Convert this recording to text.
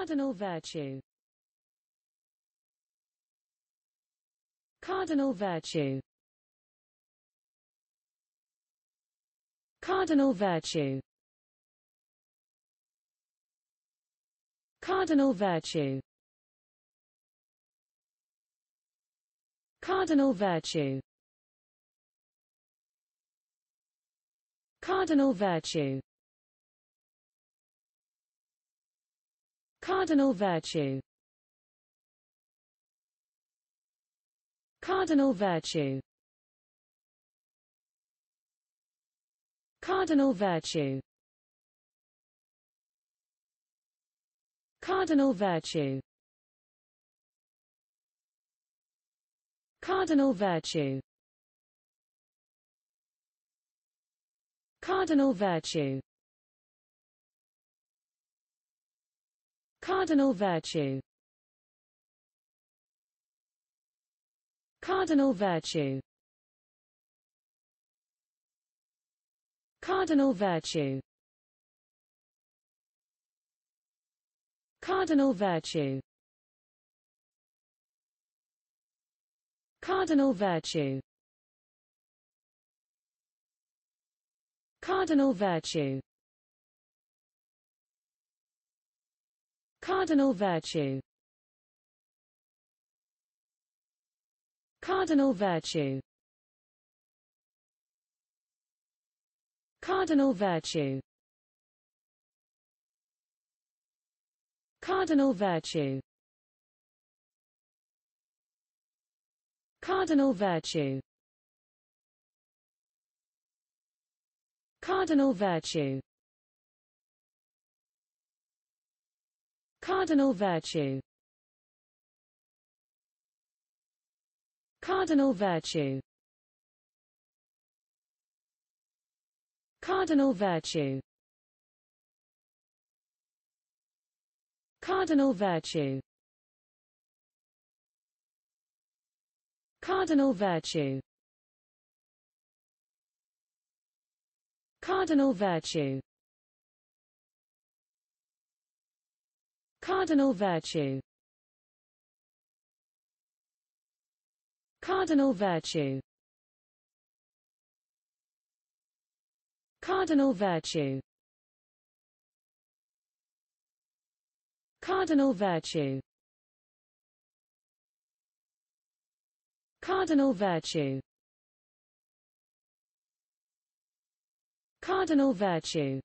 Cardinal virtue Cardinal virtue Cardinal virtue Cardinal virtue Cardinal virtue Cardinal virtue Cardinal virtue Cardinal virtue Cardinal virtue Cardinal virtue Cardinal virtue Cardinal virtue Cardinal virtue Cardinal virtue Cardinal virtue Cardinal virtue Cardinal virtue Cardinal virtue Cardinal virtue Cardinal virtue Cardinal virtue Cardinal virtue Cardinal virtue Cardinal virtue Cardinal virtue Cardinal virtue Cardinal virtue Cardinal virtue Cardinal virtue Cardinal virtue Cardinal virtue Cardinal virtue Cardinal virtue Cardinal virtue Cardinal virtue Cardinal virtue